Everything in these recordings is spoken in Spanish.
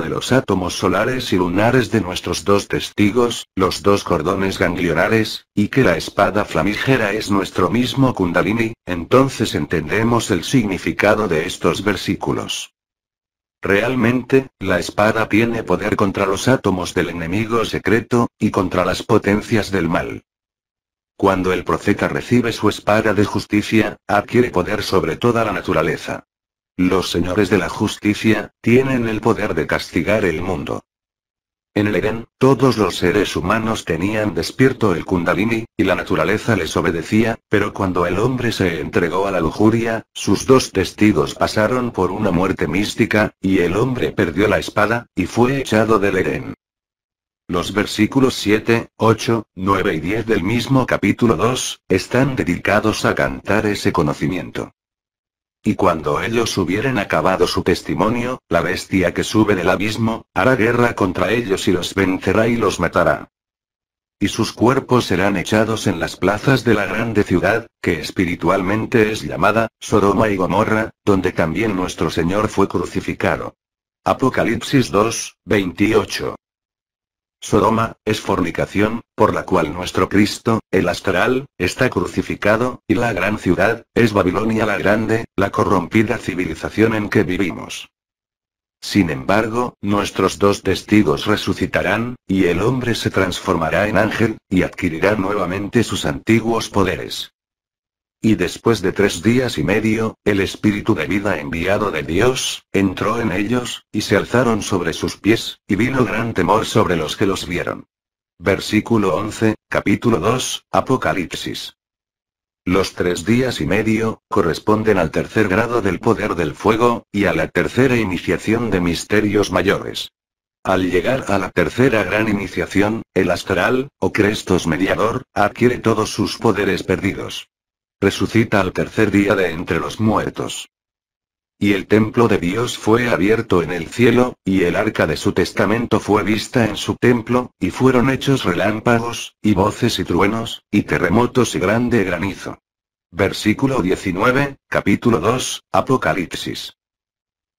de los átomos solares y lunares de nuestros dos testigos, los dos cordones ganglionares, y que la espada flamígera es nuestro mismo kundalini, entonces entendemos el significado de estos versículos. Realmente, la espada tiene poder contra los átomos del enemigo secreto, y contra las potencias del mal. Cuando el profeta recibe su espada de justicia, adquiere poder sobre toda la naturaleza. Los señores de la justicia, tienen el poder de castigar el mundo. En el Edén, todos los seres humanos tenían despierto el kundalini, y la naturaleza les obedecía, pero cuando el hombre se entregó a la lujuria, sus dos testigos pasaron por una muerte mística, y el hombre perdió la espada, y fue echado del Edén. Los versículos 7, 8, 9 y 10 del mismo capítulo 2, están dedicados a cantar ese conocimiento. Y cuando ellos hubieren acabado su testimonio, la bestia que sube del abismo, hará guerra contra ellos y los vencerá y los matará. Y sus cuerpos serán echados en las plazas de la grande ciudad, que espiritualmente es llamada, Sodoma y Gomorra, donde también nuestro Señor fue crucificado. Apocalipsis 2, 28. Sodoma, es fornicación, por la cual nuestro Cristo, el astral, está crucificado, y la gran ciudad, es Babilonia la grande, la corrompida civilización en que vivimos. Sin embargo, nuestros dos testigos resucitarán, y el hombre se transformará en ángel, y adquirirá nuevamente sus antiguos poderes. Y después de tres días y medio, el espíritu de vida enviado de Dios, entró en ellos, y se alzaron sobre sus pies, y vino gran temor sobre los que los vieron. Versículo 11, capítulo 2, Apocalipsis. Los tres días y medio, corresponden al tercer grado del poder del fuego, y a la tercera iniciación de misterios mayores. Al llegar a la tercera gran iniciación, el astral, o Crestos Mediador, adquiere todos sus poderes perdidos resucita al tercer día de entre los muertos. Y el templo de Dios fue abierto en el cielo, y el arca de su testamento fue vista en su templo, y fueron hechos relámpagos, y voces y truenos, y terremotos y grande granizo. Versículo 19, capítulo 2, Apocalipsis.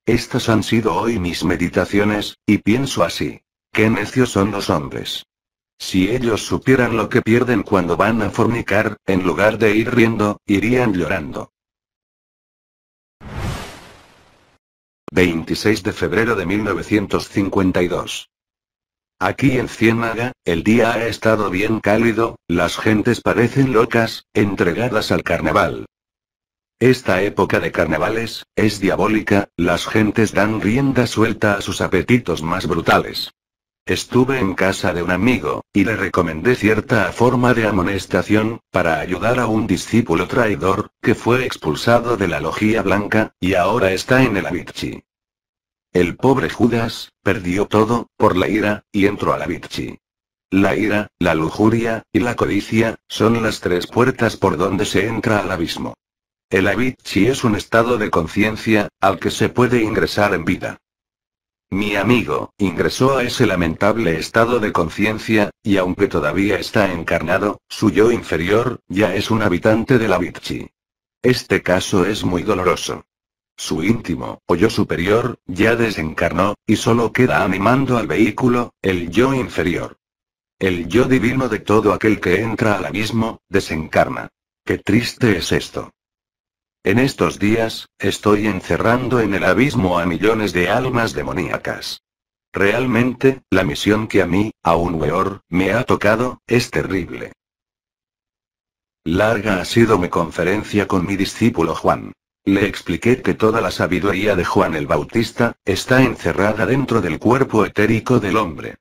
Estas han sido hoy mis meditaciones, y pienso así. Qué necios son los hombres. Si ellos supieran lo que pierden cuando van a fornicar, en lugar de ir riendo, irían llorando. 26 de febrero de 1952. Aquí en Ciénaga, el día ha estado bien cálido, las gentes parecen locas, entregadas al carnaval. Esta época de carnavales, es diabólica, las gentes dan rienda suelta a sus apetitos más brutales. Estuve en casa de un amigo, y le recomendé cierta forma de amonestación, para ayudar a un discípulo traidor, que fue expulsado de la logía blanca, y ahora está en el Avicii. El pobre Judas, perdió todo, por la ira, y entró al Avicii. La ira, la lujuria, y la codicia, son las tres puertas por donde se entra al abismo. El Abitchi es un estado de conciencia, al que se puede ingresar en vida. Mi amigo, ingresó a ese lamentable estado de conciencia, y aunque todavía está encarnado, su yo inferior, ya es un habitante de la Vichy. Este caso es muy doloroso. Su íntimo, o yo superior, ya desencarnó, y solo queda animando al vehículo, el yo inferior. El yo divino de todo aquel que entra al abismo, desencarna. Qué triste es esto. En estos días, estoy encerrando en el abismo a millones de almas demoníacas. Realmente, la misión que a mí, aún peor me ha tocado, es terrible. Larga ha sido mi conferencia con mi discípulo Juan. Le expliqué que toda la sabiduría de Juan el Bautista, está encerrada dentro del cuerpo etérico del hombre.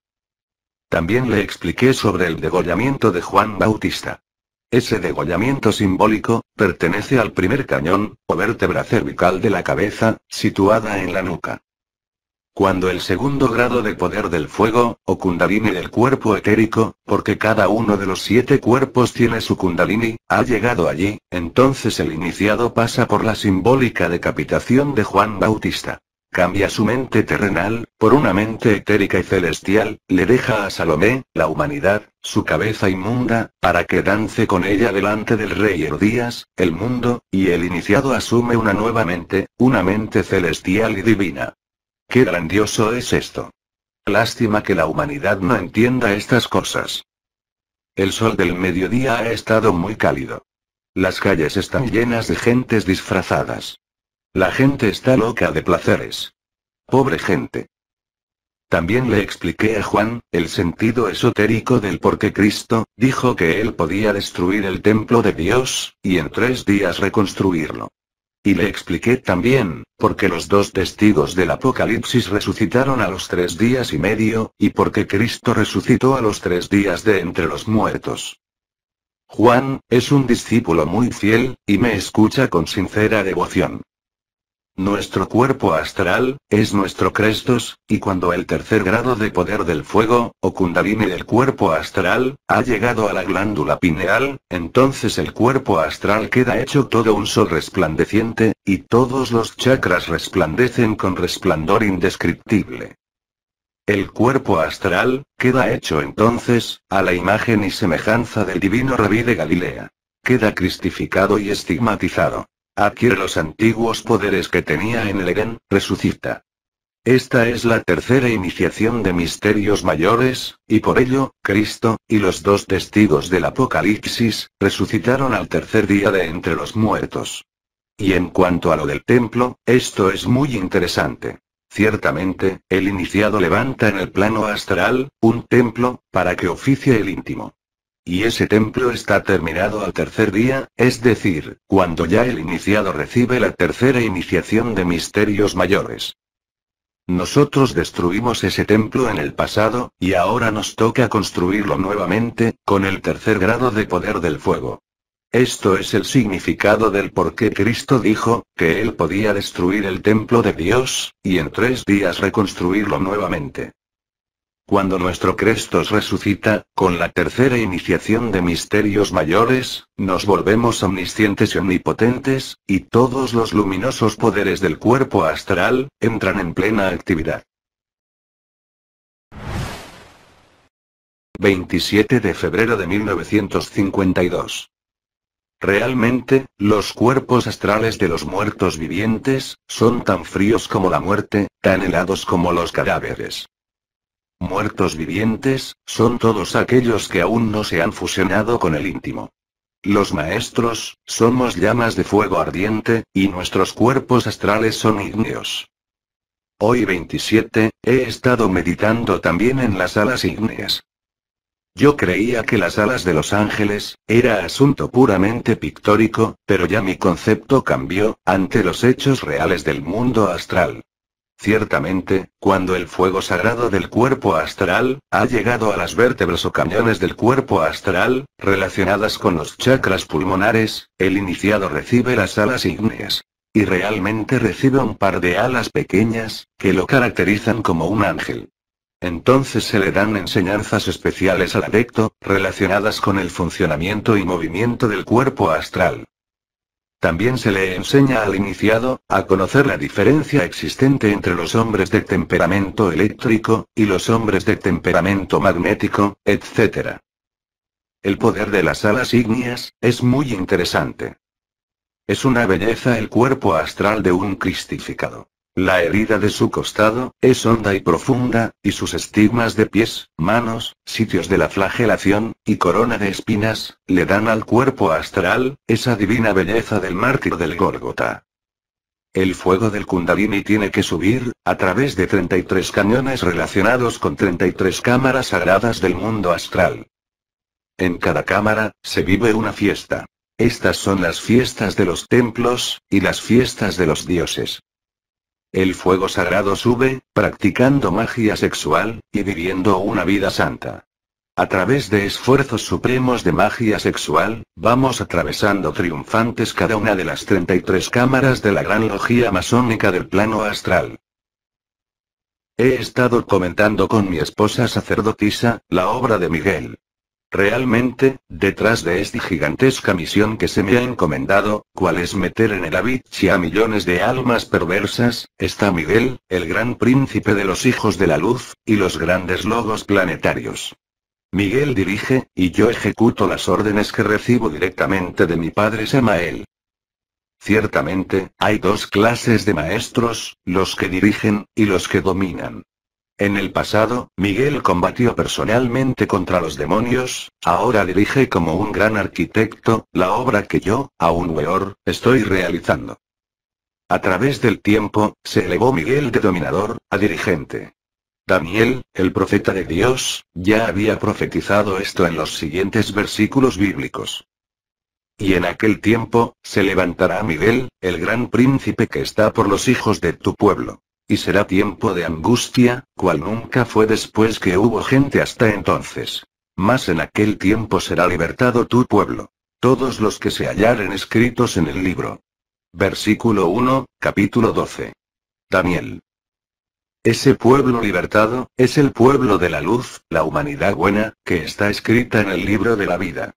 También le expliqué sobre el degollamiento de Juan Bautista. Ese degollamiento simbólico, pertenece al primer cañón, o vértebra cervical de la cabeza, situada en la nuca. Cuando el segundo grado de poder del fuego, o kundalini del cuerpo etérico, porque cada uno de los siete cuerpos tiene su kundalini, ha llegado allí, entonces el iniciado pasa por la simbólica decapitación de Juan Bautista cambia su mente terrenal, por una mente etérica y celestial, le deja a Salomé, la humanidad, su cabeza inmunda, para que dance con ella delante del rey Herodías, el mundo, y el iniciado asume una nueva mente, una mente celestial y divina. ¡Qué grandioso es esto! Lástima que la humanidad no entienda estas cosas. El sol del mediodía ha estado muy cálido. Las calles están llenas de gentes disfrazadas. La gente está loca de placeres. Pobre gente. También le expliqué a Juan, el sentido esotérico del por qué Cristo, dijo que él podía destruir el templo de Dios, y en tres días reconstruirlo. Y le expliqué también, por qué los dos testigos del Apocalipsis resucitaron a los tres días y medio, y por qué Cristo resucitó a los tres días de entre los muertos. Juan, es un discípulo muy fiel, y me escucha con sincera devoción. Nuestro cuerpo astral, es nuestro Crestos, y cuando el tercer grado de poder del fuego, o Kundalini del cuerpo astral, ha llegado a la glándula pineal, entonces el cuerpo astral queda hecho todo un sol resplandeciente, y todos los chakras resplandecen con resplandor indescriptible. El cuerpo astral, queda hecho entonces, a la imagen y semejanza del divino Rabí de Galilea. Queda cristificado y estigmatizado. Adquiere los antiguos poderes que tenía en el eden resucita. Esta es la tercera iniciación de misterios mayores, y por ello, Cristo, y los dos testigos del Apocalipsis, resucitaron al tercer día de entre los muertos. Y en cuanto a lo del templo, esto es muy interesante. Ciertamente, el iniciado levanta en el plano astral, un templo, para que oficie el íntimo. Y ese templo está terminado al tercer día, es decir, cuando ya el iniciado recibe la tercera iniciación de misterios mayores. Nosotros destruimos ese templo en el pasado, y ahora nos toca construirlo nuevamente, con el tercer grado de poder del fuego. Esto es el significado del por qué Cristo dijo, que él podía destruir el templo de Dios, y en tres días reconstruirlo nuevamente. Cuando nuestro Crestos resucita, con la tercera iniciación de misterios mayores, nos volvemos omniscientes y omnipotentes, y todos los luminosos poderes del cuerpo astral, entran en plena actividad. 27 de febrero de 1952. Realmente, los cuerpos astrales de los muertos vivientes, son tan fríos como la muerte, tan helados como los cadáveres. Muertos vivientes, son todos aquellos que aún no se han fusionado con el íntimo. Los maestros, somos llamas de fuego ardiente, y nuestros cuerpos astrales son ígneos. Hoy 27, he estado meditando también en las alas ígneas. Yo creía que las alas de los ángeles, era asunto puramente pictórico, pero ya mi concepto cambió, ante los hechos reales del mundo astral. Ciertamente, cuando el fuego sagrado del cuerpo astral, ha llegado a las vértebras o cañones del cuerpo astral, relacionadas con los chakras pulmonares, el iniciado recibe las alas ígneas. Y realmente recibe un par de alas pequeñas, que lo caracterizan como un ángel. Entonces se le dan enseñanzas especiales al adecto, relacionadas con el funcionamiento y movimiento del cuerpo astral. También se le enseña al iniciado, a conocer la diferencia existente entre los hombres de temperamento eléctrico, y los hombres de temperamento magnético, etc. El poder de las alas ígneas, es muy interesante. Es una belleza el cuerpo astral de un cristificado. La herida de su costado, es honda y profunda, y sus estigmas de pies, manos, sitios de la flagelación, y corona de espinas, le dan al cuerpo astral, esa divina belleza del mártir del Gorgota. El fuego del Kundalini tiene que subir, a través de 33 cañones relacionados con 33 cámaras sagradas del mundo astral. En cada cámara, se vive una fiesta. Estas son las fiestas de los templos, y las fiestas de los dioses. El fuego sagrado sube, practicando magia sexual, y viviendo una vida santa. A través de esfuerzos supremos de magia sexual, vamos atravesando triunfantes cada una de las 33 cámaras de la gran logía masónica del plano astral. He estado comentando con mi esposa sacerdotisa, la obra de Miguel. Realmente, detrás de esta gigantesca misión que se me ha encomendado, cual es meter en el abismo a millones de almas perversas, está Miguel, el gran príncipe de los hijos de la luz, y los grandes logos planetarios. Miguel dirige, y yo ejecuto las órdenes que recibo directamente de mi padre Samael. Ciertamente, hay dos clases de maestros, los que dirigen, y los que dominan. En el pasado, Miguel combatió personalmente contra los demonios, ahora dirige como un gran arquitecto, la obra que yo, aún peor, estoy realizando. A través del tiempo, se elevó Miguel de dominador, a dirigente. Daniel, el profeta de Dios, ya había profetizado esto en los siguientes versículos bíblicos. Y en aquel tiempo, se levantará Miguel, el gran príncipe que está por los hijos de tu pueblo. Y será tiempo de angustia, cual nunca fue después que hubo gente hasta entonces. Mas en aquel tiempo será libertado tu pueblo. Todos los que se hallaren escritos en el libro. Versículo 1, capítulo 12. Daniel. Ese pueblo libertado, es el pueblo de la luz, la humanidad buena, que está escrita en el libro de la vida.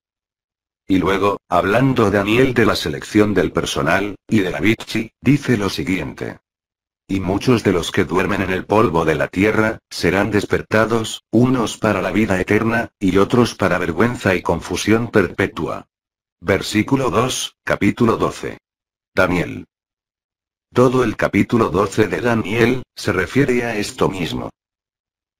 Y luego, hablando Daniel de la selección del personal, y de la Vichy, dice lo siguiente. Y muchos de los que duermen en el polvo de la tierra, serán despertados, unos para la vida eterna, y otros para vergüenza y confusión perpetua. Versículo 2, capítulo 12. Daniel. Todo el capítulo 12 de Daniel, se refiere a esto mismo.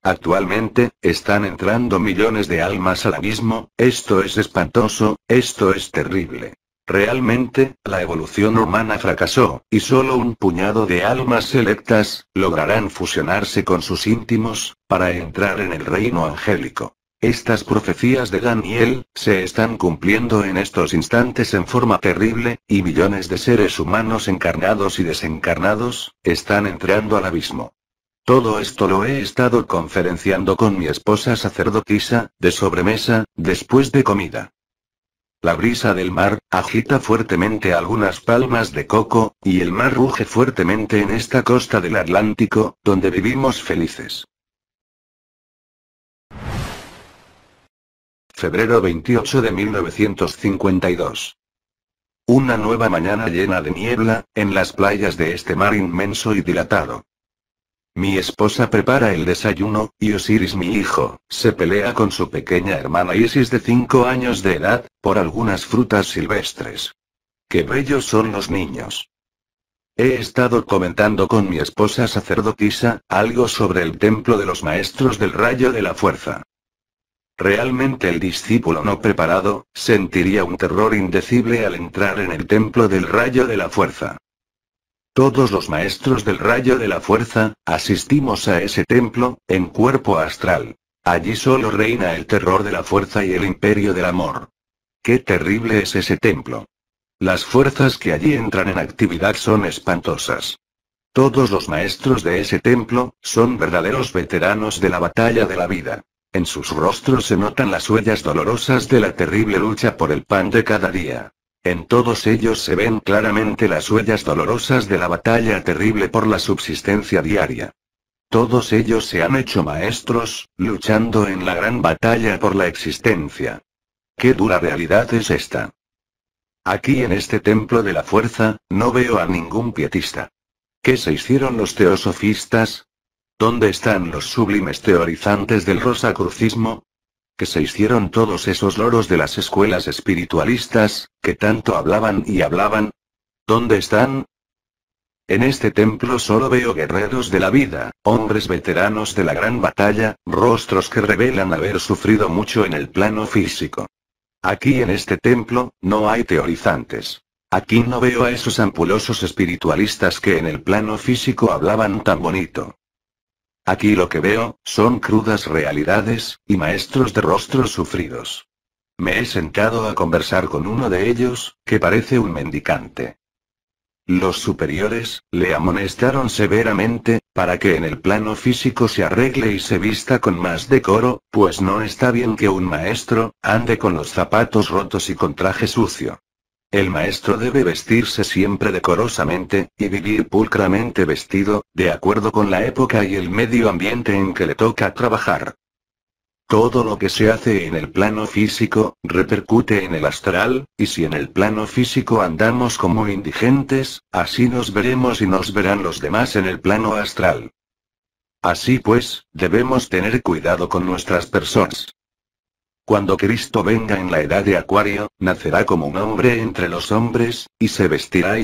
Actualmente, están entrando millones de almas al abismo, esto es espantoso, esto es terrible. Realmente, la evolución humana fracasó, y solo un puñado de almas selectas, lograrán fusionarse con sus íntimos, para entrar en el reino angélico. Estas profecías de Daniel, se están cumpliendo en estos instantes en forma terrible, y millones de seres humanos encarnados y desencarnados, están entrando al abismo. Todo esto lo he estado conferenciando con mi esposa sacerdotisa, de sobremesa, después de comida. La brisa del mar, agita fuertemente algunas palmas de coco, y el mar ruge fuertemente en esta costa del Atlántico, donde vivimos felices. Febrero 28 de 1952. Una nueva mañana llena de niebla, en las playas de este mar inmenso y dilatado. Mi esposa prepara el desayuno, y Osiris mi hijo, se pelea con su pequeña hermana Isis de 5 años de edad, por algunas frutas silvestres. ¡Qué bellos son los niños! He estado comentando con mi esposa sacerdotisa, algo sobre el templo de los maestros del rayo de la fuerza. Realmente el discípulo no preparado, sentiría un terror indecible al entrar en el templo del rayo de la fuerza. Todos los maestros del rayo de la fuerza, asistimos a ese templo, en cuerpo astral. Allí solo reina el terror de la fuerza y el imperio del amor. Qué terrible es ese templo. Las fuerzas que allí entran en actividad son espantosas. Todos los maestros de ese templo, son verdaderos veteranos de la batalla de la vida. En sus rostros se notan las huellas dolorosas de la terrible lucha por el pan de cada día. En todos ellos se ven claramente las huellas dolorosas de la batalla terrible por la subsistencia diaria. Todos ellos se han hecho maestros, luchando en la gran batalla por la existencia. ¿Qué dura realidad es esta? Aquí en este templo de la fuerza, no veo a ningún pietista. ¿Qué se hicieron los teosofistas? ¿Dónde están los sublimes teorizantes del rosacrucismo? que se hicieron todos esos loros de las escuelas espiritualistas, que tanto hablaban y hablaban? ¿Dónde están? En este templo solo veo guerreros de la vida, hombres veteranos de la gran batalla, rostros que revelan haber sufrido mucho en el plano físico. Aquí en este templo, no hay teorizantes. Aquí no veo a esos ampulosos espiritualistas que en el plano físico hablaban tan bonito. Aquí lo que veo, son crudas realidades, y maestros de rostros sufridos. Me he sentado a conversar con uno de ellos, que parece un mendicante. Los superiores, le amonestaron severamente, para que en el plano físico se arregle y se vista con más decoro, pues no está bien que un maestro, ande con los zapatos rotos y con traje sucio. El maestro debe vestirse siempre decorosamente, y vivir pulcramente vestido, de acuerdo con la época y el medio ambiente en que le toca trabajar. Todo lo que se hace en el plano físico, repercute en el astral, y si en el plano físico andamos como indigentes, así nos veremos y nos verán los demás en el plano astral. Así pues, debemos tener cuidado con nuestras personas. Cuando Cristo venga en la edad de Acuario, nacerá como un hombre entre los hombres, y se vestirá y